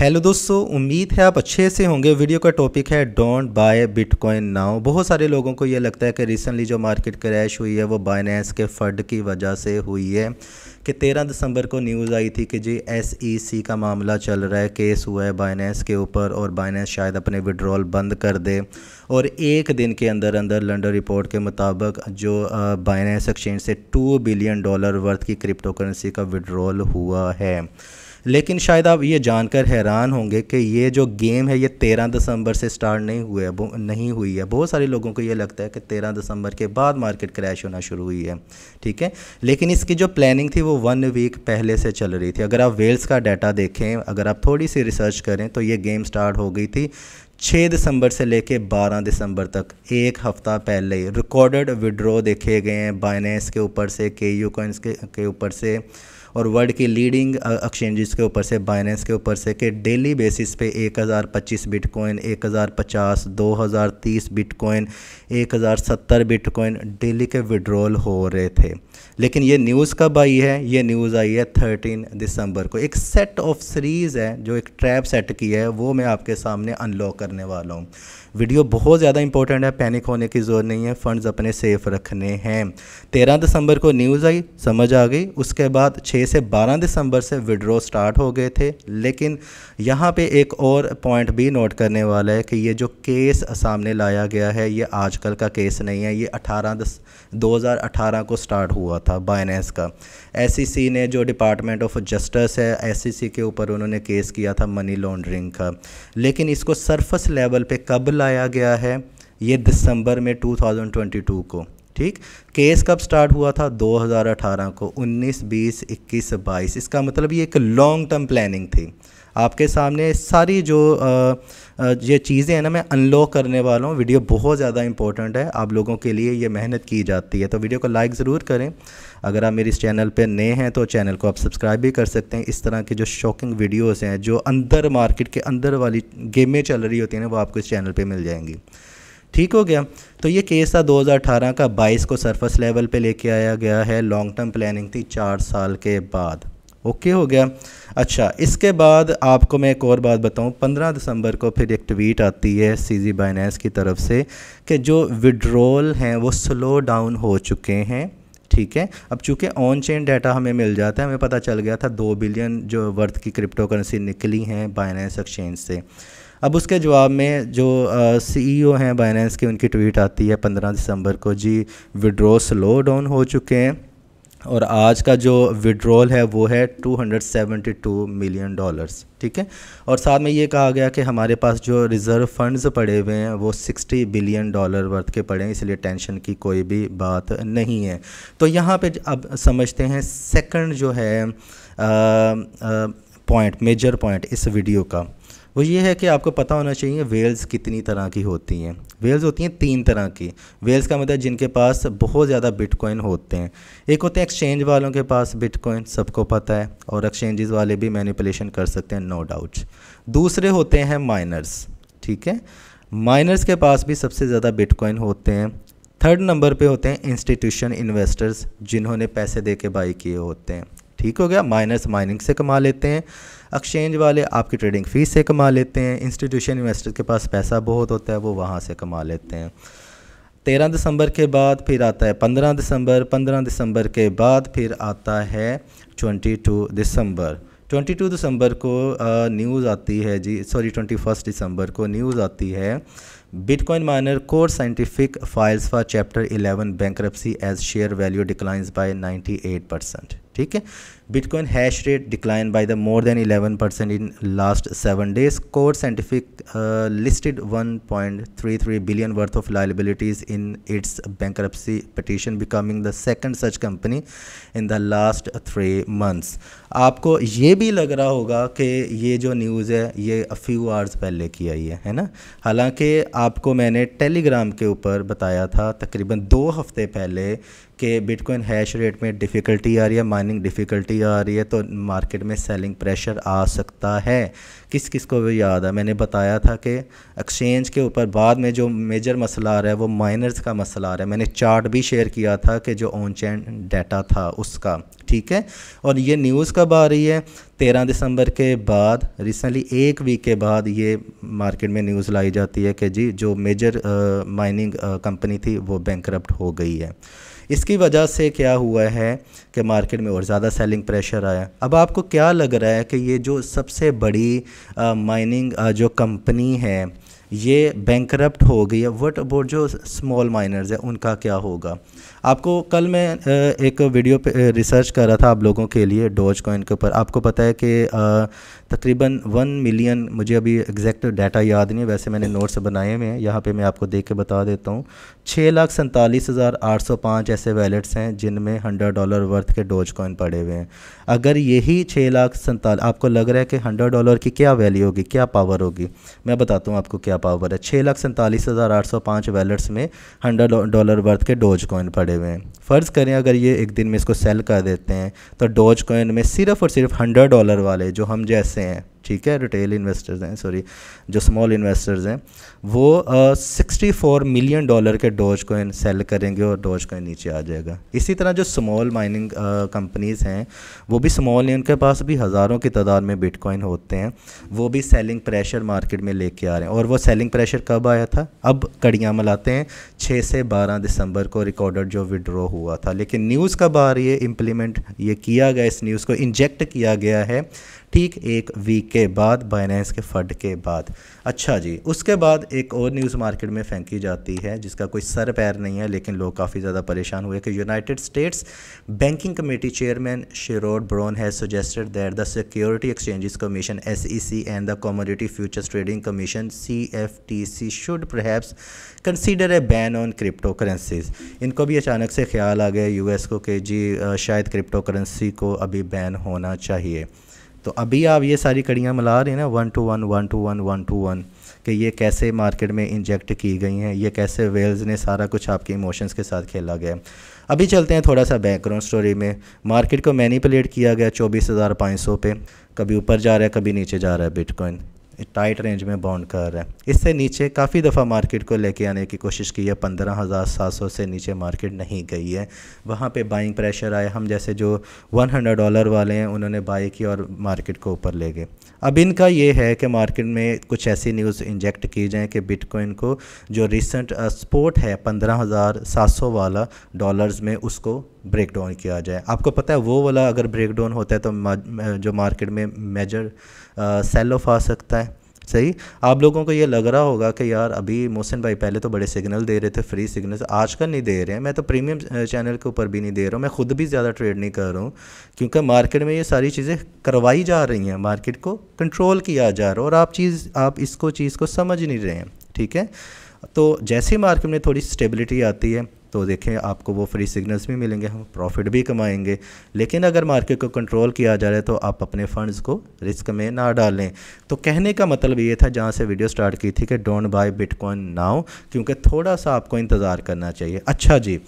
hello दोस्तों उम्मीद है आप अच्छे से होंगे वीडियो का टॉपिक है डोंट बाय बिटकॉइन नाउ बहुत सारे लोगों को ये लगता है कि रिसेंटली जो मार्केट क्रैश हुई है वो बाइनेंस के फंड की वजह से हुई है कि 13 दिसंबर को न्यूज़ आई थी कि जी एसईसी e का मामला चल रहा है केस हुआ है बाइनेंस के ऊपर और बाइनेंस शायद अपने विड्रॉल बंद कर दे और एक दिन के अंदर अंदर लंडन रिपोर्ट के मुताबिक जो बाइनेंस एक्सचेंज से टू बिलियन डॉलर वर्थ की क्रिप्टो करेंसी का विड्रॉल हुआ है लेकिन शायद आप ये जानकर हैरान होंगे कि ये जो गेम है ये तेरह दिसंबर से स्टार्ट नहीं हुए नहीं हुई है बहुत सारे लोगों को ये लगता है कि तेरह दिसंबर के बाद मार्केट क्रैश होना शुरू हुई है ठीक है लेकिन इसकी जो प्लानिंग थी वो वन वीक पहले से चल रही थी अगर आप वेल्स का डाटा देखें अगर आप थोड़ी सी रिसर्च करें तो ये गेम स्टार्ट हो गई थी 6 दिसंबर से लेके 12 दिसंबर तक एक हफ़्ता पहले ही रिकॉर्डेड विड्रॉ देखे गए हैं बाइनेंस के ऊपर से के यू कॉइंस के ऊपर से और वर्ल्ड की लीडिंग एक्सचेंजेस के ऊपर से बाइनेंस के ऊपर से कि डेली बेसिस पे 1025 बिटकॉइन 1050 2030 बिटकॉइन 1070 बिटकॉइन डेली के विड्रॉल हो रहे थे लेकिन ये न्यूज़ कब आई है ये न्यूज़ आई है 13 दिसंबर को एक सेट ऑफ सीरीज़ है जो एक ट्रैप सेट की है वो मैं आपके सामने अनलॉक करने वाला हूँ वीडियो बहुत ज़्यादा इंपॉर्टेंट है पैनिक होने की ज़रूरत नहीं है फंड्स अपने सेफ रखने हैं तेरह दिसंबर को न्यूज़ आई समझ आ गई उसके बाद छः से बारह दिसंबर से विड्रॉ स्टार्ट हो गए थे लेकिन यहाँ पे एक और पॉइंट भी नोट करने वाला है कि ये जो केस सामने लाया गया है ये आजकल का केस नहीं है ये अठारह दस दो को स्टार्ट हुआ था बाइनेंस का एस e ने जो डिपार्टमेंट ऑफ जस्टिस है एस e के ऊपर उन्होंने केस किया था मनी लॉन्ड्रिंग का लेकिन इसको सरफस लेवल पे कब लाया गया है ये दिसंबर में 2022 को ठीक केस कब स्टार्ट हुआ था 2018 को 19 20 21 22 इसका मतलब ये एक लॉन्ग टर्म प्लानिंग थी आपके सामने सारी जो ये चीज़ें हैं ना मैं अनलॉक करने वाला हूँ वीडियो बहुत ज़्यादा इंपॉर्टेंट है आप लोगों के लिए ये मेहनत की जाती है तो वीडियो को लाइक ज़रूर करें अगर आप मेरे इस चैनल पर नए हैं तो चैनल को आप सब्सक्राइब भी कर सकते हैं इस तरह के जो शॉकिंग वीडियोज़ हैं जो अंदर मार्केट के अंदर वाली गेमें चल रही होती हैं ना वो आपको इस चैनल पर मिल जाएंगी ठीक हो गया तो ये केस था 2018 का 22 को सरफेस लेवल पे लेके आया गया है लॉन्ग टर्म प्लानिंग थी चार साल के बाद ओके हो गया अच्छा इसके बाद आपको मैं एक और बात बताऊं 15 दिसंबर को फिर एक ट्वीट आती है सी जी बाइनेंस की तरफ से कि जो विड्रोल हैं वो स्लो डाउन हो चुके हैं ठीक है अब चूंकि ऑन चेन डाटा हमें मिल जाता है हमें पता चल गया था दो बिलियन जो वर्थ की क्रिप्टो करेंसी निकली हैं बाइनेंस एक्सचेंज से अब उसके जवाब में जो सीईओ e हैं बाइनेंस की उनकी ट्वीट आती है 15 दिसंबर को जी विड्रो स्लो डाउन हो चुके हैं और आज का जो विड्रॉल है वो है 272 मिलियन डॉलर्स ठीक है और साथ में ये कहा गया कि हमारे पास जो रिज़र्व फंड्स पड़े हुए हैं वो 60 बिलियन डॉलर वर्थ के पड़े हैं इसलिए टेंशन की कोई भी बात नहीं है तो यहाँ पे अब समझते हैं सेकंड जो है पॉइंट मेजर पॉइंट इस वीडियो का वो ये है कि आपको पता होना चाहिए वेल्स कितनी तरह की होती हैं वेल्स होती हैं तीन तरह की वेल्स का मतलब जिनके पास बहुत ज़्यादा बिटकॉइन होते हैं एक होते हैं एक्सचेंज वालों के पास बिटकॉइन सबको पता है और एक्सचेंजेस वाले भी मैनिपुलेशन कर सकते हैं नो डाउट दूसरे होते हैं माइनर्स ठीक है माइनर्स के पास भी सबसे ज़्यादा बिटकॉइन होते हैं थर्ड नंबर पे होते हैं इंस्टीट्यूशन इन्वेस्टर्स जिन्होंने पैसे दे के बाई किए होते हैं ठीक हो गया माइनस माइनिंग से कमा लेते हैं एक्सचेंज वाले आपकी ट्रेडिंग फ़ीस से कमा लेते हैं इंस्टीट्यूशन इन्वेस्टर के पास पैसा बहुत होता है वो वहाँ से कमा लेते हैं तेरह दिसंबर के बाद फिर आता है पंद्रह दिसंबर पंद्रह दिसंबर के बाद फिर आता है ट्वेंटी टू दिसंबर ट्वेंटी टू दिसंबर को न्यूज़ आती है जी सॉरी ट्वेंटी फर्स्ट दिसंबर को न्यूज़ आती है bitcoin miner Core Scientific files for chapter 11 bank as share value declines by 98 परसेंट ठीक है bitcoin hash rate decline by the more than 11 परसेंट in last seven days Core Scientific listed 1.33 billion worth of liabilities in its bank petition becoming the second such company in the last three months आपको ये भी लग रहा होगा कि ये जो न्यूज़ है ये फ्यू आवर्स पहले की आई है है ना हालांकि आपको मैंने टेलीग्राम के ऊपर बताया था तकरीबन दो हफ्ते पहले कि बिटकॉइन हैश रेट में डिफ़िकल्टी आ रही है माइनिंग डिफ़िकल्टी आ रही है तो मार्केट में सेलिंग प्रेशर आ सकता है किस किस को भी याद है मैंने बताया था कि एक्सचेंज के ऊपर बाद में जो मेजर मसला आ रहा है वो माइनर्स का मसला आ रहा है मैंने चार्ट भी शेयर किया था कि जो ऑन चैन डाटा था उसका ठीक है और ये न्यूज़ कब आ रही है तेरह दिसंबर के बाद रिसेंटली एक वीक के बाद ये मार्केट में न्यूज़ लाई जाती है कि जी जो मेजर माइनिंग कंपनी थी वो बैंक हो गई है इसके इसकी वजह से क्या हुआ है कि मार्केट में और ज़्यादा सेलिंग प्रेशर आया अब आपको क्या लग रहा है कि ये जो सबसे बड़ी माइनिंग जो कंपनी है ये बैंक हो गई है वट अबाउट जो स्मॉल माइनर्स है उनका क्या होगा आपको कल मैं एक वीडियो पे रिसर्च कर रहा था आप लोगों के लिए डोज कॉइन के ऊपर आपको पता है कि तकरीबन वन मिलियन मुझे अभी एग्जैक्ट डाटा याद नहीं है वैसे मैंने नोट्स बनाए हुए हैं यहाँ पे मैं आपको देख के बता देता हूँ छः लाख सैंतालीस हज़ार आठ सौ पाँच ऐसे वैलेट्स हैं जिनमें हंड्रेड डॉलर वर्थ के डोज कॉइन पड़े हुए हैं अगर यही छः लाख सैंतालीस आपको लग रहा है कि हंड्रेड डॉलर की क्या वैल्यू होगी क्या पावर होगी मैं बताता हूँ आपको क्या पावर है छः लाख सैंतालीस हज़ार आठ सौ पाँच वैलेट्स में हंड्रेड डॉलर वर्थ के डोज कॉइन पड़े हुए हैं फ़र्ज़ करें अगर ये एक दिन में इसको सेल कर देते हैं तो डोज कॉइन में सिर्फ़ और सिर्फ हंड्रेड डॉलर वाले जो हम जैसे हैं ठीक है रिटेल इन्वेस्टर्स हैं सॉरी जो स्मॉल इन्वेस्टर्स हैं वो सिक्सटी फोर मिलियन डॉलर के डोज कोइन सेल करेंगे और डोज कोइन नीचे आ जाएगा इसी तरह जो स्मॉल माइनिंग कंपनीज़ हैं वो भी स्मॉल हैं उनके पास भी हज़ारों की तादाद में बिटकॉइन होते हैं वो भी सेलिंग प्रेशर मार्केट में लेके आ रहे हैं और वो सेलिंग प्रेशर कब आया था अब कड़ियाँ मिलाते हैं छः से बारह दिसंबर को रिकॉर्डेड जो विड्रॉ हुआ था लेकिन न्यूज़ कब आ रही है इम्प्लीमेंट ये किया गया इस न्यूज़ को इंजेक्ट किया गया है ठीक एक वीक के बाद बाइनेंस के फंड के बाद अच्छा जी उसके बाद एक और न्यूज़ मार्केट में फेंकी जाती है जिसका कोई सर पैर नहीं है लेकिन लोग काफ़ी ज़्यादा परेशान हुए कि United States banking committee chairman Sherrod Brown has suggested that the securities exchanges commission S E C and the commodity futures trading commission C F T C should perhaps consider a ban on crypto currencies इनको भी अचानक से ख्याल आ गया S को कि जी शायद crypto currency को अभी बैन होना चाहिए तो अभी आप ये सारी कड़ियाँ मिला रहे हैं ना one two one one two one one two one कि ये कैसे मार्केट में इंजेक्ट की गई हैं ये कैसे वेल्स ने सारा कुछ आपके इमोशंस के साथ खेला गया अभी चलते हैं थोड़ा सा बैकग्राउंड स्टोरी में मार्केट को मैनिपुलेट किया गया चौबीस हज़ार पाँच सौ पे कभी ऊपर जा रहा है कभी नीचे जा रहा है बिटकॉइन टाइट रेंज में बाउंड कर रहा है इससे नीचे काफ़ी दफ़ा मार्केट को लेके आने की कोशिश की है पंद्रह हज़ार सात सौ से नीचे मार्केट नहीं गई है वहाँ पे बाइंग प्रेशर आए हम जैसे जो वन हंड्रेड डॉलर वाले हैं उन्होंने बाई की और मार्केट को ऊपर ले गए अब इनका ये है कि मार्केट में कुछ ऐसी न्यूज़ इंजेक्ट की जाए कि बिटकॉइन को जो रिसेंट स्पोर्ट है पंद्रह हज़ार सात सौ वाला डॉलर्स में उसको ब्रेक डाउन किया जाए आपको पता है वो वाला अगर ब्रेक डाउन होता है तो जो मार्केट में मेजर सेल ऑफ आ सकता है सही आप लोगों को ये लग रहा होगा कि यार अभी मोहसिन भाई पहले तो बड़े सिग्नल दे रहे थे फ्री सिग्नल आजकल नहीं दे रहे हैं मैं तो प्रीमियम चैनल के ऊपर भी नहीं दे रहा हूँ मैं खुद भी ज़्यादा ट्रेड नहीं कर रहा हूँ क्योंकि मार्केट में ये सारी चीज़ें करवाई जा रही हैं मार्केट को कंट्रोल किया जा रहा है और आप चीज़ आप इसको चीज़ को समझ नहीं रहे हैं ठीक है तो जैसे ही मार्केट में थोड़ी स्टेबिलिटी आती है तो देखें आपको वो फ्री सिग्नल्स भी मिलेंगे हम प्रॉफिट भी कमाएंगे लेकिन अगर मार्केट को कंट्रोल किया जा रहा है तो आप अपने फंड्स को रिस्क में ना डालें तो कहने का मतलब ये था जहाँ से वीडियो स्टार्ट की थी कि डोंट बाय बिटकॉइन नाउ क्योंकि थोड़ा सा आपको इंतज़ार करना चाहिए अच्छा जी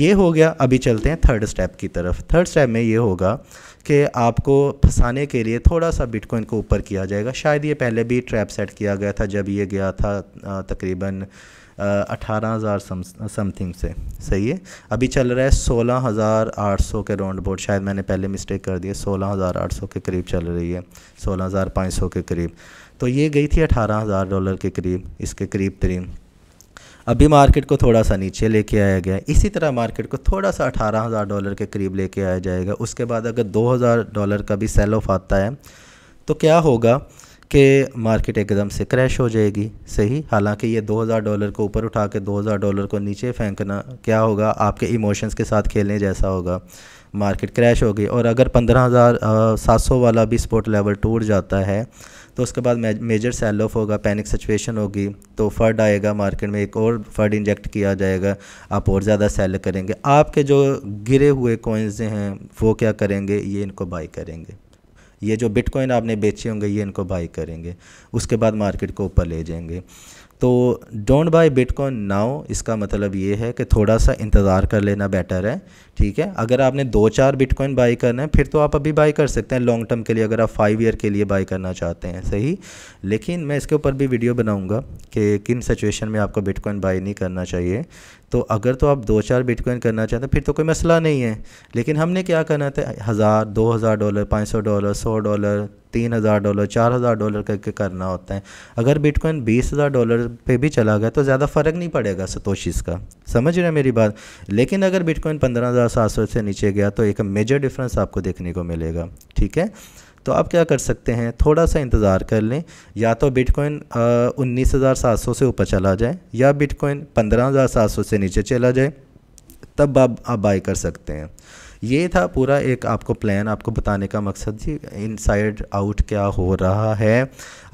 ये हो गया अभी चलते हैं थर्ड स्टेप की तरफ थर्ड स्टेप में ये होगा कि आपको फंसाने के लिए थोड़ा सा बिटकॉइन को ऊपर किया जाएगा शायद ये पहले भी ट्रैप सेट किया गया था जब ये गया था तकरीबन अठारह हज़ार समथिंग से सही है अभी चल रहा है सोलह हज़ार आठ सौ के राउंड बोर्ड शायद मैंने पहले मिस्टेक कर दी है सोलह हज़ार आठ सौ के करीब चल रही है सोलह हज़ार पाँच सौ के करीब तो ये गई थी अठारह हज़ार डॉलर के करीब इसके करीब तरीन अभी मार्केट को थोड़ा सा नीचे लेके आया गया इसी तरह मार्केट को थोड़ा सा अठारह हज़ार डॉलर के करीब लेके आया जाएगा उसके बाद अगर दो हज़ार डॉलर का भी सेल ऑफ आता है तो क्या होगा कि मार्केट एकदम से क्रैश हो जाएगी सही हालांकि ये 2000 डॉलर को ऊपर उठा के 2000 डॉलर को नीचे फेंकना क्या होगा आपके इमोशंस के साथ खेलने जैसा होगा मार्केट क्रैश हो गई और अगर पंद्रह हज़ार सात सौ वाला भी स्पोर्ट लेवल टूट जाता है तो उसके बाद मेजर सेल ऑफ होगा पैनिक सिचुएशन होगी तो फर्ड आएगा मार्केट में एक और फर्ड इंजेक्ट किया जाएगा आप और ज़्यादा सेल करेंगे आपके जो गिरे हुए कोइंस हैं वो क्या करेंगे ये इनको बाई करेंगे ये जो बिटकॉइन आपने बेचे होंगे ये इनको बाई करेंगे उसके बाद मार्केट को ऊपर ले जाएंगे तो डोंट बाय बिटकॉइन नाउ इसका मतलब ये है कि थोड़ा सा इंतज़ार कर लेना बेटर है ठीक है अगर आपने दो चार बिटकॉइन बाई करना है फिर तो आप अभी बाई कर सकते हैं लॉन्ग टर्म के लिए अगर आप फाइव ईयर के लिए बाई करना चाहते हैं सही लेकिन मैं इसके ऊपर भी वीडियो बनाऊँगा कि किन सिचुएशन में आपको बिटकॉइन बाई नहीं करना चाहिए तो अगर तो आप दो चार बिटकॉइन करना चाहते हैं फिर तो कोई मसला नहीं है लेकिन हमने क्या करना था हज़ार दो हज़ार डॉलर पाँच सौ डॉलर सौ डॉलर तीन हज़ार डॉलर चार हज़ार डॉलर करके करना होता है अगर बिटकॉइन बीस हज़ार डॉलर पे भी चला गया तो ज़्यादा फ़र्क नहीं पड़ेगा सतोशीस का समझ रहे हैं मेरी बात लेकिन अगर बिटकॉइन पंद्रह हज़ार सात सौ से नीचे गया तो एक मेजर डिफरेंस आपको देखने को मिलेगा ठीक है तो आप क्या कर सकते हैं थोड़ा सा इंतज़ार कर लें या तो बिटकॉइन उन्नीस हज़ार सात सौ से ऊपर चला जाए या बिटकॉइन पंद्रह हज़ार सात सौ से नीचे चला जाए तब आप आप बाई कर सकते हैं ये था पूरा एक आपको प्लान आपको बताने का मकसद जी इनसाइड आउट क्या हो रहा है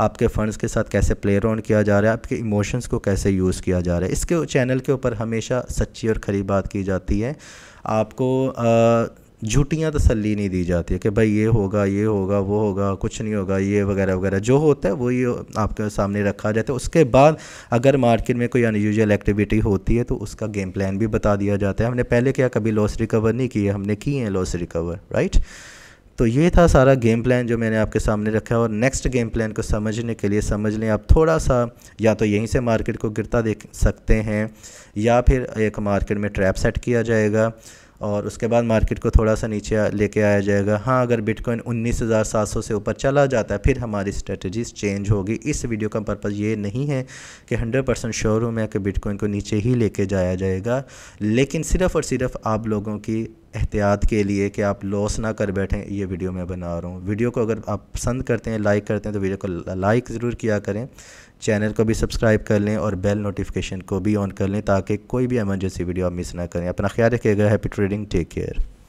आपके फंड्स के साथ कैसे प्ले राउंड किया जा रहा है आपके इमोशंस को कैसे यूज़ किया जा रहा है इसके चैनल के ऊपर हमेशा सच्ची और खरी बात की जाती है आपको आ, झूठियाँ तसली नहीं दी जाती है कि भाई ये होगा ये होगा वो होगा कुछ नहीं होगा ये वगैरह वगैरह जो होता है वही आपके सामने रखा जाता है उसके बाद अगर मार्केट में कोई अनयूजल एक्टिविटी होती है तो उसका गेम प्लान भी बता दिया जाता है हमने पहले क्या कभी लॉस रिकवर नहीं किए हमने किए हैं लॉस रिकवर राइट तो ये था सारा गेम प्लान जो मैंने आपके सामने रखा है और नेक्स्ट गेम प्लान को समझने के लिए समझ लें आप थोड़ा सा या तो यहीं से मार्केट को गिरता देख सकते हैं या फिर एक मार्केट में ट्रैप सेट किया जाएगा और उसके बाद मार्केट को थोड़ा सा नीचे लेके आया जाएगा हाँ अगर बिटकॉइन 19,700 से ऊपर चला जाता है फिर हमारी स्ट्रेटजीज चेंज होगी इस वीडियो का पर्पज़ ये नहीं है कि 100 परसेंट श्योर हूँ मैं कि बिटकॉइन को नीचे ही लेके जाया जाएगा लेकिन सिर्फ़ और सिर्फ आप लोगों की एहतियात के लिए कि आप लॉस ना कर बैठें ये वीडियो मैं बना रहा हूँ वीडियो को अगर आप पसंद करते हैं लाइक करते हैं तो वीडियो को लाइक ज़रूर किया करें चैनल को भी सब्सक्राइब कर लें और बेल नोटिफिकेशन को भी ऑन कर लें ताकि कोई भी एमरजेंसी वीडियो आप मिस ना करें अपना ख्याल रखिएगा हैप्पी ट्रेडिंग टेक केयर